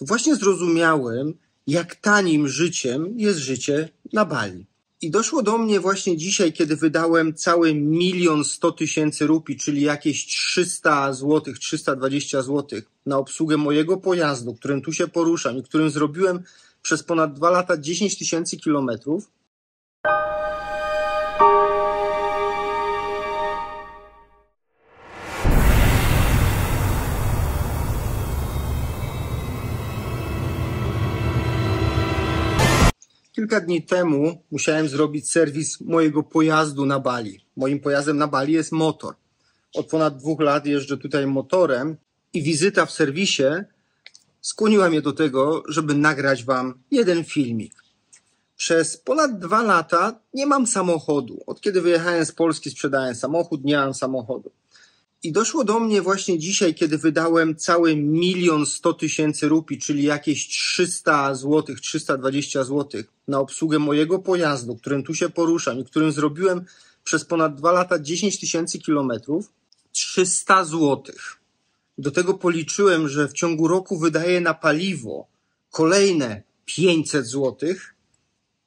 właśnie zrozumiałem, jak tanim życiem jest życie na Bali. I doszło do mnie właśnie dzisiaj, kiedy wydałem cały milion sto tysięcy rupi, czyli jakieś 300 złotych, 320 złotych na obsługę mojego pojazdu, którym tu się poruszam i którym zrobiłem przez ponad dwa lata 10 tysięcy kilometrów. Kilka dni temu musiałem zrobić serwis mojego pojazdu na Bali. Moim pojazdem na Bali jest motor. Od ponad dwóch lat jeżdżę tutaj motorem i wizyta w serwisie skłoniła mnie do tego, żeby nagrać Wam jeden filmik. Przez ponad dwa lata nie mam samochodu. Od kiedy wyjechałem z Polski, sprzedałem samochód, nie mam samochodu. I doszło do mnie właśnie dzisiaj, kiedy wydałem cały milion sto tysięcy rupi, czyli jakieś 300 złotych, 320 złotych na obsługę mojego pojazdu, którym tu się poruszam i którym zrobiłem przez ponad dwa lata 10 tysięcy kilometrów. 300 złotych. Do tego policzyłem, że w ciągu roku wydaję na paliwo kolejne 500 złotych,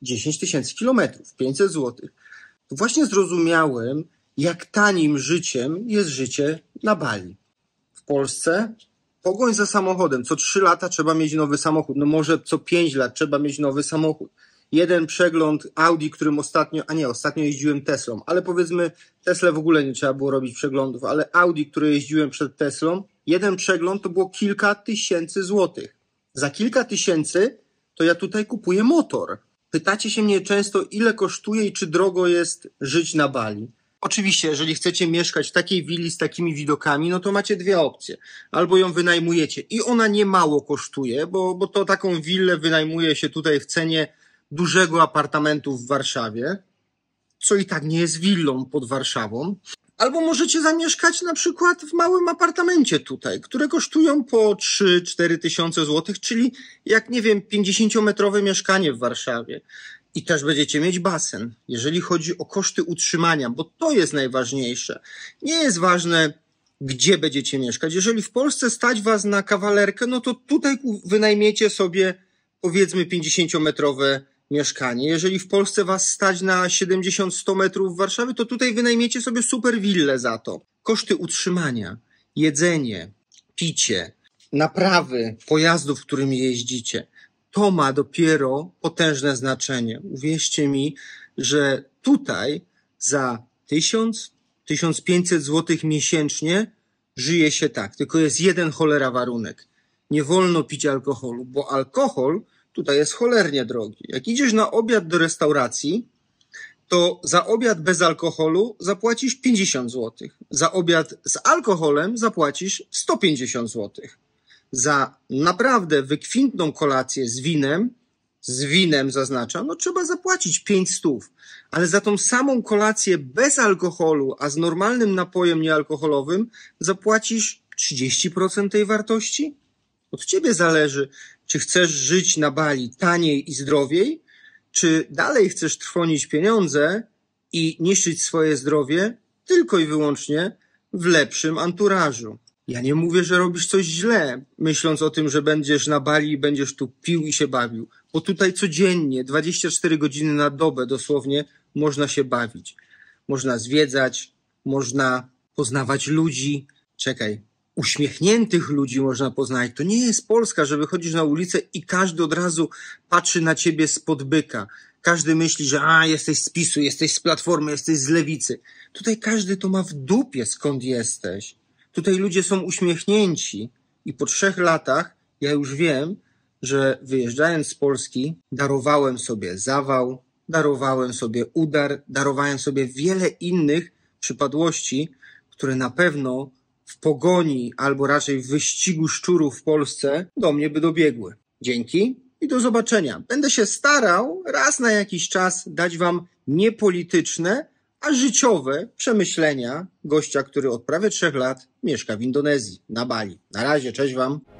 10 tysięcy kilometrów, 500 złotych. To właśnie zrozumiałem, jak tanim życiem jest życie na Bali. W Polsce pogoń za samochodem. Co trzy lata trzeba mieć nowy samochód. No może co pięć lat trzeba mieć nowy samochód. Jeden przegląd Audi, którym ostatnio, a nie, ostatnio jeździłem Teslą, ale powiedzmy, Tesla w ogóle nie trzeba było robić przeglądów, ale Audi, które jeździłem przed Teslą, jeden przegląd to było kilka tysięcy złotych. Za kilka tysięcy to ja tutaj kupuję motor. Pytacie się mnie często, ile kosztuje i czy drogo jest żyć na Bali. Oczywiście, jeżeli chcecie mieszkać w takiej willi z takimi widokami, no to macie dwie opcje. Albo ją wynajmujecie i ona nie mało kosztuje, bo, bo to taką willę wynajmuje się tutaj w cenie dużego apartamentu w Warszawie, co i tak nie jest willą pod Warszawą. Albo możecie zamieszkać na przykład w małym apartamencie tutaj, które kosztują po 3-4 tysiące złotych, czyli jak nie wiem, 50-metrowe mieszkanie w Warszawie i też będziecie mieć basen, jeżeli chodzi o koszty utrzymania, bo to jest najważniejsze. Nie jest ważne, gdzie będziecie mieszkać. Jeżeli w Polsce stać was na kawalerkę, no to tutaj wynajmiecie sobie powiedzmy 50-metrowe mieszkanie. Jeżeli w Polsce was stać na 70-100 metrów Warszawy, to tutaj wynajmiecie sobie super willę za to. Koszty utrzymania, jedzenie, picie, naprawy pojazdów, którymi jeździcie to ma dopiero potężne znaczenie. Uwierzcie mi, że tutaj za 1000, 1500 zł miesięcznie żyje się tak. Tylko jest jeden cholera warunek. Nie wolno pić alkoholu, bo alkohol tutaj jest cholernie drogi. Jak idziesz na obiad do restauracji, to za obiad bez alkoholu zapłacisz 50 zł. Za obiad z alkoholem zapłacisz 150 złotych za naprawdę wykwintną kolację z winem, z winem zaznaczam, no trzeba zapłacić 5 stów. Ale za tą samą kolację bez alkoholu, a z normalnym napojem niealkoholowym zapłacisz 30% tej wartości? Od ciebie zależy, czy chcesz żyć na Bali taniej i zdrowiej, czy dalej chcesz trwonić pieniądze i niszczyć swoje zdrowie tylko i wyłącznie w lepszym anturażu. Ja nie mówię, że robisz coś źle, myśląc o tym, że będziesz na bali i będziesz tu pił i się bawił. Bo tutaj codziennie, 24 godziny na dobę dosłownie, można się bawić. Można zwiedzać, można poznawać ludzi. Czekaj, uśmiechniętych ludzi można poznać. To nie jest Polska, że wychodzisz na ulicę i każdy od razu patrzy na ciebie spod byka. Każdy myśli, że a, jesteś z PiSu, jesteś z Platformy, jesteś z Lewicy. Tutaj każdy to ma w dupie, skąd jesteś. Tutaj ludzie są uśmiechnięci i po trzech latach ja już wiem, że wyjeżdżając z Polski, darowałem sobie zawał, darowałem sobie udar, darowałem sobie wiele innych przypadłości, które na pewno w pogoni albo raczej w wyścigu szczurów w Polsce do mnie by dobiegły. Dzięki i do zobaczenia. Będę się starał raz na jakiś czas dać Wam niepolityczne, a życiowe przemyślenia gościa, który od prawie trzech lat mieszka w Indonezji, na Bali. Na razie, cześć Wam.